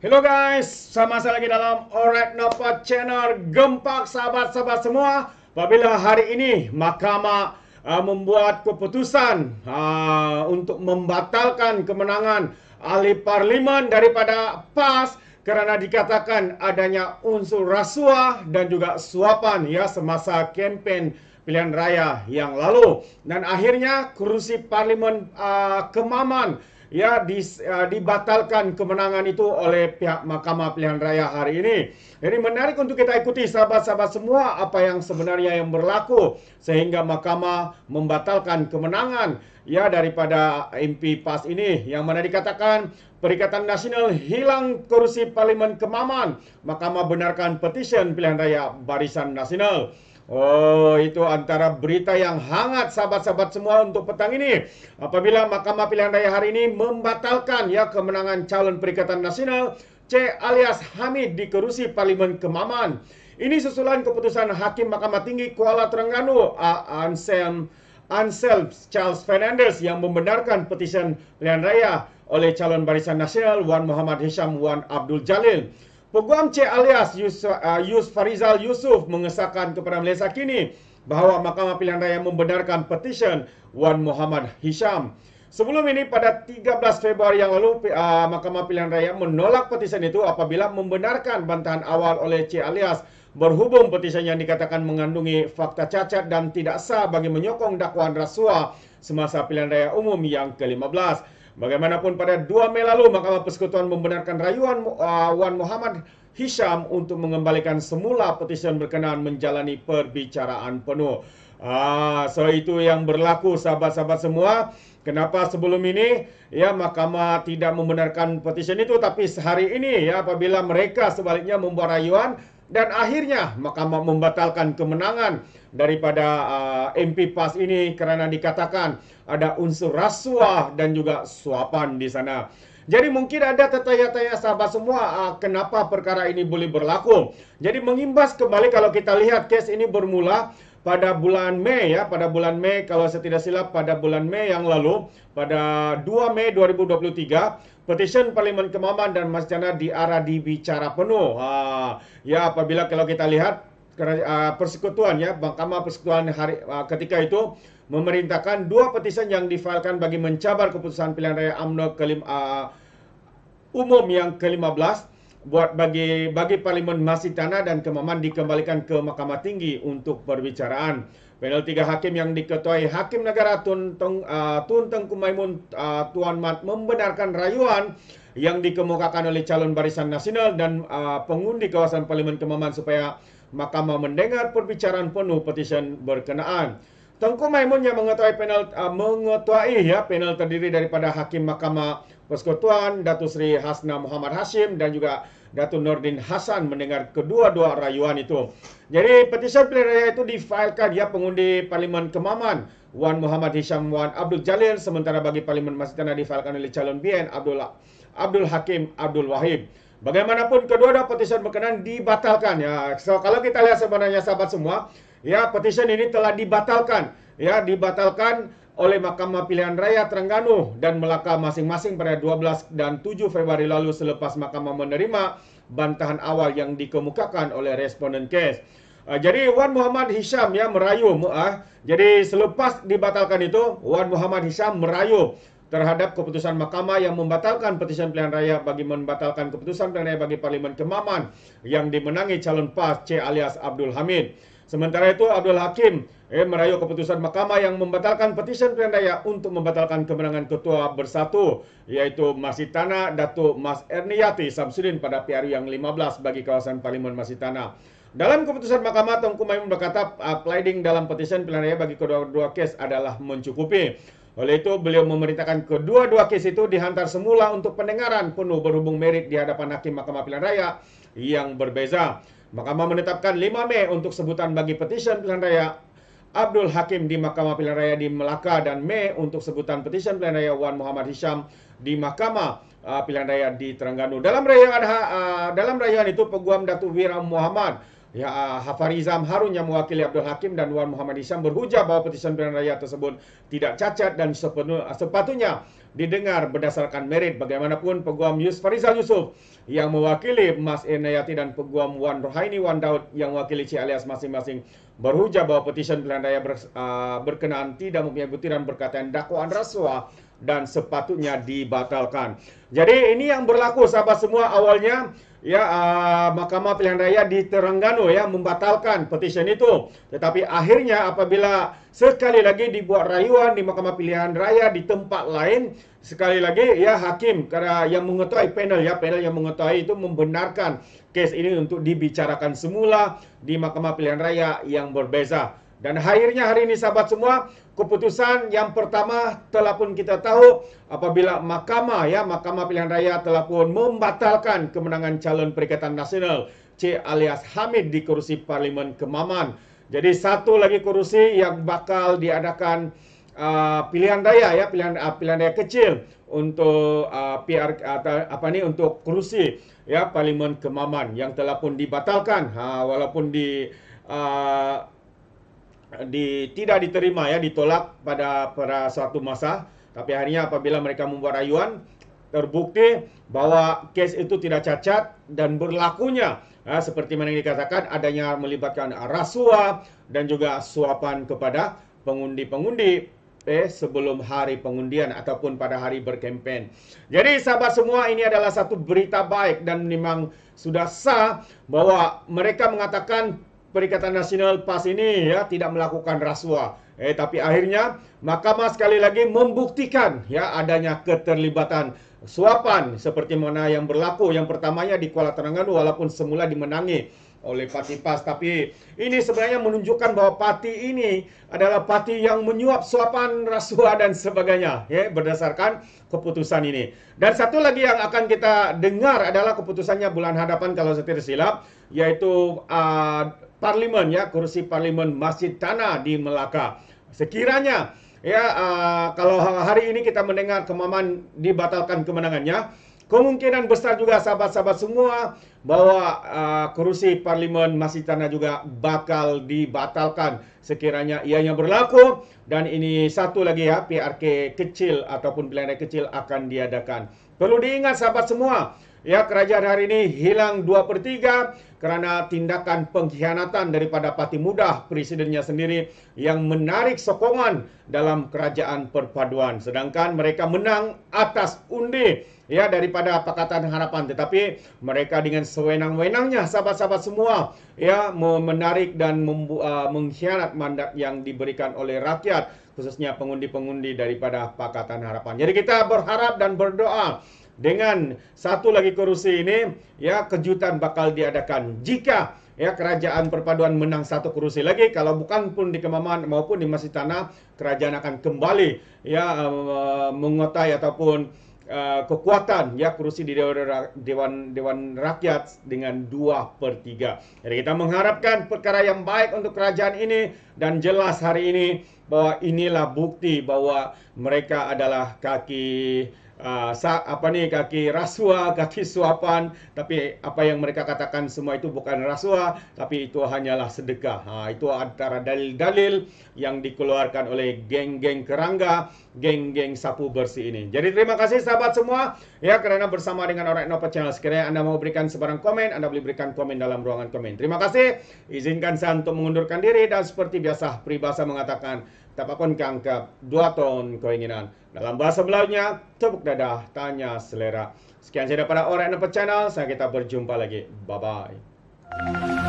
Hello guys, sama saya lagi dalam Orek Nova Channel Gempak sahabat-sahabat semua Apabila hari ini mahkamah uh, membuat keputusan uh, Untuk membatalkan kemenangan ahli parlimen daripada PAS karena dikatakan adanya unsur rasuah dan juga suapan ya Semasa kampanye pilihan raya yang lalu Dan akhirnya kursi parlimen uh, kemaman ya uh, dibatalkan kemenangan itu oleh pihak Mahkamah Pilihan Raya hari ini. Jadi menarik untuk kita ikuti sahabat-sahabat semua apa yang sebenarnya yang berlaku sehingga Mahkamah membatalkan kemenangan ya daripada MP PAS ini yang mana dikatakan Perikatan Nasional hilang kursi parlemen Kemaman. Mahkamah benarkan petition pilihan raya Barisan Nasional. Oh, itu antara berita yang hangat sahabat-sahabat semua untuk petang ini. Apabila Mahkamah Pilihan Raya hari ini membatalkan ya kemenangan calon Perikatan Nasional C alias Hamid di kerusi Parlimen Kemaman. Ini susulan keputusan Hakim Mahkamah Tinggi Kuala Terengganu A. Ansel Ansel Charles Fernandez yang membenarkan petisyen pilihan raya oleh calon Barisan Nasional Wan Muhammad Hisham Wan Abdul Jalil. Peguam C alias Yus, uh, Yus Farizal Yusuf mengesahkan kepada Malaysia kini bahawa Mahkamah Pilihan Raya membenarkan petisyen Wan Muhammad Hisham. Sebelum ini pada 13 Februari yang lalu uh, Mahkamah Pilihan Raya menolak petisyen itu apabila membenarkan bantahan awal oleh C alias berhubung petisyen yang dikatakan mengandungi fakta cacat dan tidak sah bagi menyokong dakwaan rasuah semasa pilihan raya umum yang ke-15. Bagaimanapun pada 2 Mei lalu Mahkamah Persekutuan membenarkan rayuan uh, Wan Muhammad Hisham untuk mengembalikan semula petisyen berkenaan menjalani perbicaraan penuh. Ah, so itu yang berlaku sahabat-sahabat semua. Kenapa sebelum ini ya mahkamah tidak membenarkan petisyen itu tapi hari ini ya apabila mereka sebaliknya membuat rayuan dan akhirnya Mahkamah membatalkan kemenangan daripada uh, eh, MP PAS ini karena dikatakan ada unsur rasuah dan juga suapan di sana. Jadi mungkin ada tanya tanya sahabat semua uh, kenapa perkara ini boleh berlaku. Jadi mengimbas kembali kalau kita lihat case ini bermula pada bulan Mei ya, pada bulan Mei kalau saya tidak silap pada bulan Mei yang lalu, pada 2 Mei 2023, petition Parlemen Kemaman dan Mas Jana diarah dibicara penuh. ya apabila kalau kita lihat ah, persekutuan ya, Mahkamah Persekutuan hari ah, ketika itu memerintahkan dua petition yang difailkan bagi mencabar keputusan pilihan raya UMNO uh, ah, umum yang ke-15 buat bagi bagi Parlimen masih tanah dan kemaman dikembalikan ke Mahkamah Tinggi untuk perbicaraan. Panel tiga hakim yang diketuai Hakim Negara Tun Teng uh, Tun Teng Kumaimun uh, Tuan Mat membenarkan rayuan yang dikemukakan oleh calon Barisan Nasional dan uh, pengundi kawasan Parlimen Kemaman supaya Mahkamah mendengar perbicaraan penuh petisyen berkenaan. Tengku Maimun yang mengetuai panel uh, ah, mengetuai ya panel terdiri daripada Hakim Mahkamah Persekutuan Datu Seri Hasna Muhammad Hashim dan juga Datu Nordin Hasan mendengar kedua-dua rayuan itu. Jadi petisyen pilihan raya itu difailkan ya pengundi Parlimen Kemaman Wan Muhammad Hisham Wan Abdul Jalil sementara bagi Parlimen Masjid Tanah difailkan oleh calon BN Abdul ha- Abdul Hakim Abdul Wahib. Bagaimanapun kedua-dua petisyen berkenan dibatalkan ya. So, kalau kita lihat sebenarnya sahabat semua, Ya, petisi ini telah dibatalkan. Ya, dibatalkan oleh Mahkamah Pilihan Raya Terengganu dan Melaka masing-masing pada 12 dan 7 Februari lalu selepas Mahkamah menerima bantahan awal yang dikemukakan oleh responden case. Uh, jadi Wan Muhammad Hisham ya merayu uh, jadi selepas dibatalkan itu Wan Muhammad Hisham merayu terhadap keputusan mahkamah yang membatalkan petisan pilihan raya bagi membatalkan keputusan pilihan raya bagi parlimen Kemaman yang dimenangi calon PAS C alias Abdul Hamid. Sementara itu Abdul Hakim eh, merayu keputusan mahkamah yang membatalkan pilihan raya untuk membatalkan kemenangan Ketua Bersatu yaitu Masitana Datu Mas Erniati Samsudin pada PRU yang 15 bagi kawasan Palimun Masitana. Dalam keputusan mahkamah, Tengku Maimun berkata applying dalam petition pilihan raya bagi kedua-dua kes adalah mencukupi. Oleh itu, beliau memerintahkan kedua-dua kes itu dihantar semula untuk pendengaran penuh berhubung merit di hadapan hakim Mahkamah Pilihan Raya yang berbeza. Mahkamah menetapkan 5 Mei untuk sebutan bagi petisyen pilihan raya Abdul Hakim di Mahkamah Pilihan Raya di Melaka dan Mei untuk sebutan petisyen pilihan raya Wan Muhammad Hisham di Mahkamah uh, Pilihan Raya di Terengganu. Dalam rayaan uh, dalam rayaan itu peguam Datuk Wira Muhammad Ya, Hafarizam Harun yang mewakili Abdul Hakim dan Wan Muhammad Isam berhujah bahwa petisan pilihan raya tersebut tidak cacat dan sepatutnya didengar berdasarkan merit. Bagaimanapun peguam Yus Farizal Yusuf yang mewakili Mas Enayati dan peguam Wan Rohaini Wan Daud yang mewakili C alias masing-masing berhujah bahwa petisan pilihan raya ber, uh, ah, berkenaan tidak mempunyai butiran berkaitan dakwaan rasuah dan sepatutnya dibatalkan. Jadi ini yang berlaku sahabat semua awalnya ya uh, Mahkamah Pilihan Raya di Terengganu ya membatalkan petisyen itu. Tetapi akhirnya apabila sekali lagi dibuat rayuan di Mahkamah Pilihan Raya di tempat lain, sekali lagi ya hakim karena yang mengetahui panel ya panel yang mengetahui itu membenarkan kes ini untuk dibicarakan semula di Mahkamah Pilihan Raya yang berbeza. Dan akhirnya hari ini sahabat semua, keputusan yang pertama telah pun kita tahu apabila mahkamah ya, mahkamah pilihan raya telah pun membatalkan kemenangan calon Perikatan Nasional C alias Hamid di kursi Parlimen Kemaman. Jadi satu lagi kursi yang bakal diadakan uh, pilihan raya ya, pilihan uh, pilihan raya kecil untuk uh, PR atau apa ni untuk kursi ya Parlimen Kemaman yang telah pun dibatalkan ha, walaupun di uh, di, tidak diterima ya ditolak pada pada suatu masa tapi akhirnya apabila mereka membuat rayuan terbukti bahwa case itu tidak cacat dan berlakunya ya, seperti mana yang dikatakan adanya melibatkan rasuah dan juga suapan kepada pengundi-pengundi eh, sebelum hari pengundian ataupun pada hari berkempen. Jadi sahabat semua ini adalah satu berita baik dan memang sudah sah bahwa mereka mengatakan Perikatan Nasional PAS ini ya tidak melakukan rasuah. Eh tapi akhirnya mahkamah sekali lagi membuktikan ya adanya keterlibatan suapan seperti mana yang berlaku yang pertamanya di Kuala Terengganu walaupun semula dimenangi oleh Pati Pas tapi ini sebenarnya menunjukkan bahwa Pati ini adalah Pati yang menyuap suapan rasuah dan sebagainya ya berdasarkan keputusan ini dan satu lagi yang akan kita dengar adalah keputusannya bulan hadapan kalau saya tidak silap yaitu uh, parlimen ya kursi parlimen Masjid Tanah di Melaka. Sekiranya ya uh, kalau hari ini kita mendengar kemaman dibatalkan kemenangannya kemungkinan besar juga sahabat-sahabat semua bahwa uh, kerusi parlimen masih tanah juga bakal dibatalkan sekiranya ianya berlaku dan ini satu lagi ya PRK kecil ataupun pilihan raya kecil akan diadakan. Perlu diingat sahabat semua, ya kerajaan hari ini hilang 2/3 kerana tindakan pengkhianatan daripada parti mudah presidennya sendiri yang menarik sokongan dalam kerajaan perpaduan sedangkan mereka menang atas undi ya daripada Pakatan Harapan. Tetapi mereka dengan sewenang-wenangnya sahabat-sahabat semua ya menarik dan membu- uh, mengkhianat mandat yang diberikan oleh rakyat khususnya pengundi-pengundi daripada Pakatan Harapan. Jadi kita berharap dan berdoa dengan satu lagi kursi ini ya kejutan bakal diadakan jika ya kerajaan perpaduan menang satu kursi lagi kalau bukan pun di Kemaman maupun di Masjid Tanah kerajaan akan kembali ya uh, mengotai ataupun Uh, kekuatan ya kerusi di Dewan, Dewan Dewan Rakyat dengan 2/3. Jadi kita mengharapkan perkara yang baik untuk kerajaan ini dan jelas hari ini bahwa inilah bukti bahwa mereka adalah kaki uh, apa nih kaki rasuah, kaki suapan, tapi apa yang mereka katakan semua itu bukan rasuah, tapi itu hanyalah sedekah. Ha, itu antara dalil-dalil yang dikeluarkan oleh geng-geng kerangga, geng-geng sapu bersih ini. Jadi terima kasih sahabat semua ya karena bersama dengan orang Innova Channel. Sekiranya Anda mau berikan sebarang komen, Anda boleh berikan komen dalam ruangan komen. Terima kasih. Izinkan saya untuk mengundurkan diri dan seperti biasa peribahasa mengatakan tak apapun kangkap dua ton keinginan. Dalam bahasa Melayunya, tepuk dadah, tanya selera. Sekian saja pada Orang Nampak Channel, saya kita berjumpa lagi. Bye-bye.